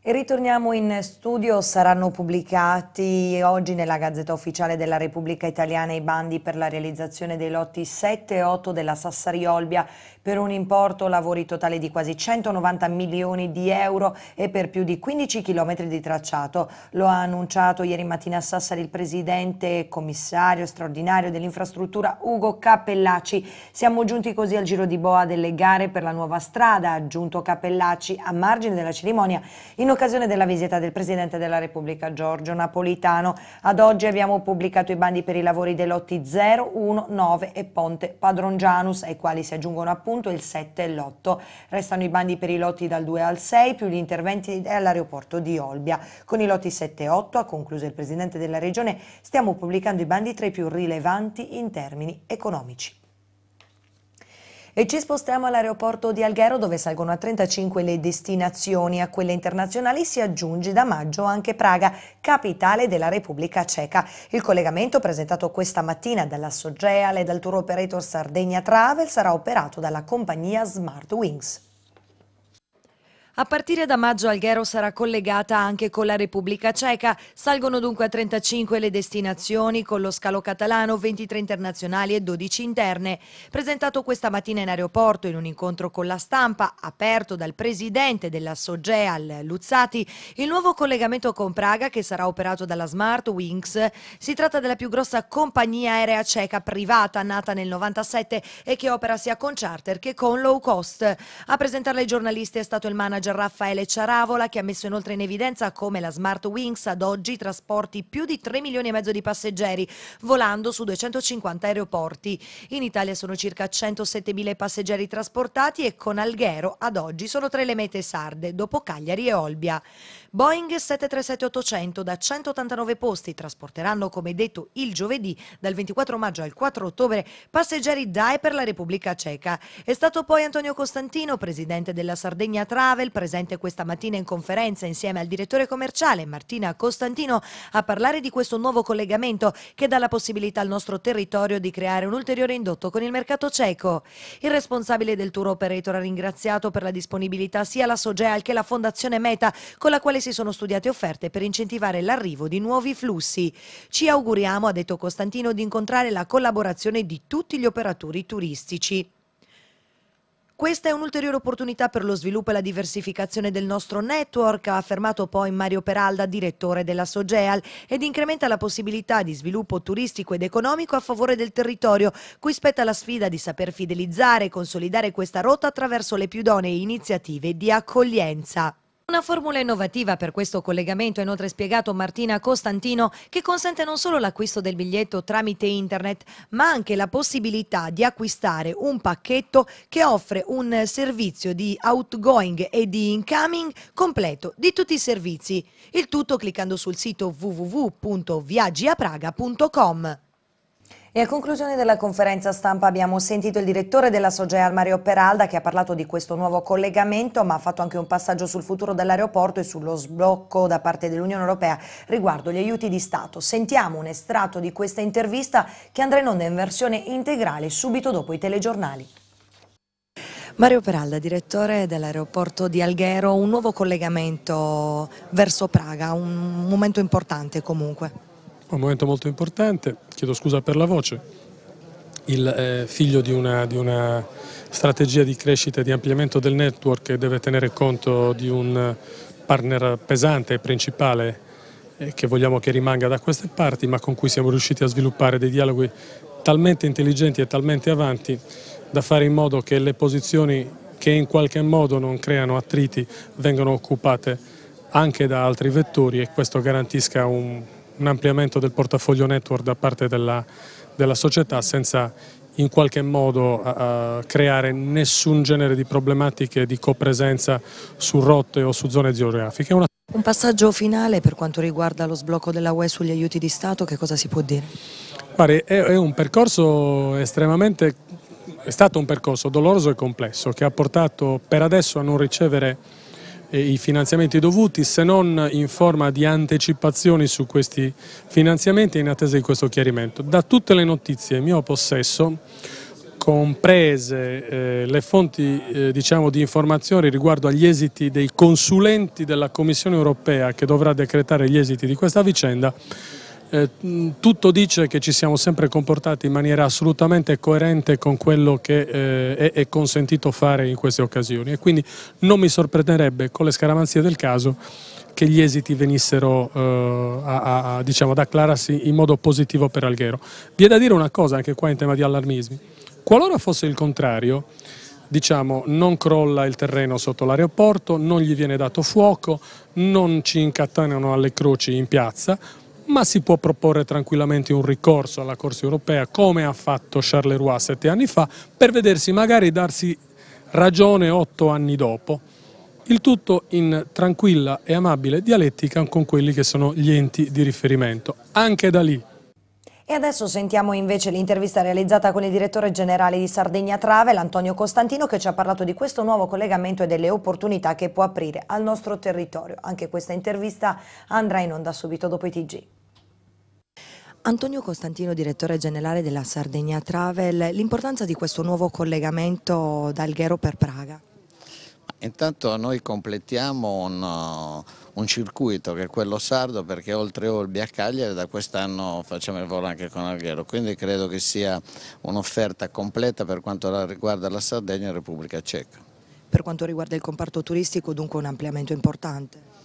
E ritorniamo in studio, saranno pubblicati oggi nella Gazzetta Ufficiale della Repubblica Italiana i bandi per la realizzazione dei lotti 7 e 8 della Sassari Olbia per un importo lavori totale di quasi 190 milioni di euro e per più di 15 chilometri di tracciato. Lo ha annunciato ieri mattina a Sassari il presidente e commissario straordinario dell'infrastruttura Ugo Capellacci. Siamo giunti così al giro di boa delle gare per la nuova strada, ha aggiunto Capellacci a margine della cerimonia. In in occasione della visita del Presidente della Repubblica Giorgio Napolitano. Ad oggi abbiamo pubblicato i bandi per i lavori dei lotti 0, 1, 9 e Ponte Padrongianus, ai quali si aggiungono appunto il 7 e l'8. Restano i bandi per i lotti dal 2 al 6, più gli interventi all'aeroporto di Olbia. Con i lotti 7 e 8, ha concluso il Presidente della Regione, stiamo pubblicando i bandi tra i più rilevanti in termini economici. E ci spostiamo all'aeroporto di Alghero dove salgono a 35 le destinazioni. A quelle internazionali si aggiunge da maggio anche Praga, capitale della Repubblica Ceca. Il collegamento presentato questa mattina dalla Sogeal e dal tour operator Sardegna Travel sarà operato dalla compagnia Smart Wings. A partire da maggio Alghero sarà collegata anche con la Repubblica Ceca. Salgono dunque a 35 le destinazioni con lo scalo catalano, 23 internazionali e 12 interne. Presentato questa mattina in aeroporto in un incontro con la stampa, aperto dal presidente della Sogeal Luzzati, il nuovo collegamento con Praga che sarà operato dalla Smart Wings. Si tratta della più grossa compagnia aerea ceca privata nata nel 97 e che opera sia con charter che con low cost. A presentarla ai giornalisti è stato il manager manager Raffaele Ciaravola che ha messo inoltre in evidenza come la Smart Wings ad oggi trasporti più di 3 milioni e mezzo di passeggeri volando su 250 aeroporti. In Italia sono circa 107 mila passeggeri trasportati e con Alghero ad oggi sono tre le mete sarde dopo Cagliari e Olbia. Boeing 737-800 da 189 posti trasporteranno come detto il giovedì dal 24 maggio al 4 ottobre passeggeri DAE per la Repubblica Ceca. È stato poi Antonio Costantino, presidente della Sardegna Travel, presente questa mattina in conferenza insieme al direttore commerciale Martina Costantino a parlare di questo nuovo collegamento che dà la possibilità al nostro territorio di creare un ulteriore indotto con il mercato cieco. Il responsabile del tour operator ha ringraziato per la disponibilità sia la Sogeal che la Fondazione Meta con la quale si sono studiate offerte per incentivare l'arrivo di nuovi flussi. Ci auguriamo, ha detto Costantino, di incontrare la collaborazione di tutti gli operatori turistici. Questa è un'ulteriore opportunità per lo sviluppo e la diversificazione del nostro network, ha affermato poi Mario Peralda, direttore della Sogeal, ed incrementa la possibilità di sviluppo turistico ed economico a favore del territorio, cui spetta la sfida di saper fidelizzare e consolidare questa rotta attraverso le più idonee iniziative di accoglienza. Una formula innovativa per questo collegamento ha inoltre spiegato Martina Costantino che consente non solo l'acquisto del biglietto tramite internet ma anche la possibilità di acquistare un pacchetto che offre un servizio di outgoing e di incoming completo di tutti i servizi. Il tutto cliccando sul sito www.viaggiapraga.com. E a conclusione della conferenza stampa abbiamo sentito il direttore della Sogear Mario Peralda che ha parlato di questo nuovo collegamento ma ha fatto anche un passaggio sul futuro dell'aeroporto e sullo sblocco da parte dell'Unione Europea riguardo gli aiuti di Stato. Sentiamo un estratto di questa intervista che andrà in onda in versione integrale subito dopo i telegiornali. Mario Peralda, direttore dell'aeroporto di Alghero, un nuovo collegamento verso Praga, un momento importante comunque un momento molto importante, chiedo scusa per la voce, il eh, figlio di una, di una, strategia di crescita e di ampliamento del network che deve tenere conto di un partner pesante e principale eh, che vogliamo che rimanga da queste parti, ma con cui siamo riusciti a sviluppare dei dialoghi talmente intelligenti e talmente avanti da fare in modo che le posizioni che in qualche modo non creano attriti vengano occupate anche da altri vettori e questo garantisca un un ampliamento del portafoglio network da parte della, della società senza in qualche modo uh, creare nessun genere di problematiche di copresenza su rotte o su zone geografiche. Una... Un passaggio finale per quanto riguarda lo sblocco della UE sugli aiuti di Stato, che cosa si può dire? Guardi, è, è un percorso estremamente è stato un percorso doloroso e complesso che ha portato per adesso a non ricevere i finanziamenti dovuti se non in forma di anticipazioni su questi finanziamenti in attesa di questo chiarimento. Da tutte le notizie in mio possesso, comprese eh, le fonti eh, diciamo, di informazioni riguardo agli esiti dei consulenti della Commissione europea che dovrà decretare gli esiti di questa vicenda, eh, tutto dice che ci siamo sempre comportati in maniera assolutamente coerente con quello che eh, è, è, consentito fare in queste occasioni e quindi non mi sorprenderebbe con le scaramanzie del caso che gli esiti venissero eh, a, a, diciamo, ad acclararsi in modo positivo per Alghero. Vi è da dire una cosa anche qua in tema di allarmismi. Qualora fosse il contrario, diciamo, non crolla il terreno sotto l'aeroporto, non gli viene dato fuoco, non ci incatenano alle croci in piazza, ma si può proporre tranquillamente un ricorso alla Corte europea come ha fatto Charleroi sette anni fa per vedersi magari darsi ragione otto anni dopo. Il tutto in tranquilla e amabile dialettica con quelli che sono gli enti di riferimento. Anche da lì e adesso sentiamo invece l'intervista realizzata con il direttore generale di Sardegna Travel, Antonio Costantino, che ci ha parlato di questo nuovo collegamento e delle opportunità che può aprire al nostro territorio. Anche questa intervista andrà in onda subito dopo i TG. Antonio Costantino, direttore generale della Sardegna Travel, l'importanza di questo nuovo collegamento da Alghero per Praga? Intanto noi completiamo un, uh, un, circuito che è quello sardo perché oltre Olbia a Cagliari da quest'anno facciamo il volo anche con Alghero, quindi credo che sia un'offerta completa per quanto riguarda la Sardegna e la Repubblica Ceca. Per quanto riguarda il comparto turistico dunque un ampliamento importante?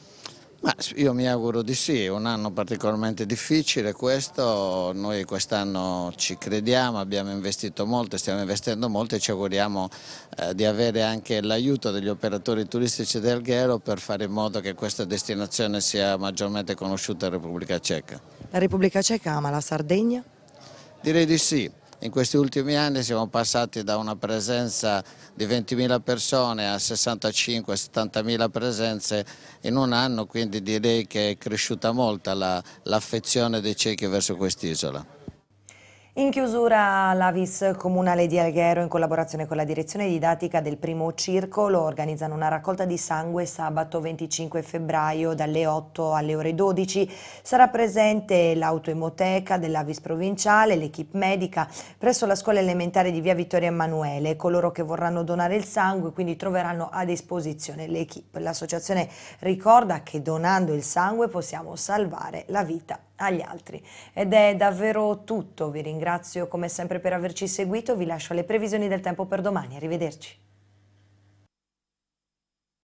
Ma io mi auguro di sì, è un anno particolarmente difficile questo, noi quest'anno ci crediamo, abbiamo investito molto, stiamo investendo molto e ci auguriamo eh, di avere anche l'aiuto degli operatori turistici del Ghero per fare in modo che questa destinazione sia maggiormente conosciuta in Repubblica Ceca. La Repubblica Ceca ama la Sardegna? Direi di sì. In questi ultimi anni siamo passati da una presenza di 20.000 persone a 65-70.000 presenze in un anno, quindi direi che è cresciuta molto l'affezione dei ciechi verso quest'isola. In chiusura l'Avis Comunale di Alghero in collaborazione con la direzione didattica del primo circolo organizzano una raccolta di sangue sabato 25 febbraio dalle 8 alle ore 12. Sarà presente l'autoemoteca dell'Avis provinciale, l'equipe medica presso la scuola elementare di via Vittorio Emanuele. Coloro che vorranno donare il sangue quindi troveranno a disposizione l'equipe. L'associazione ricorda che donando il sangue possiamo salvare la vita agli altri. Ed è davvero tutto, vi ringrazio come sempre per averci seguito, vi lascio alle previsioni del tempo per domani, arrivederci.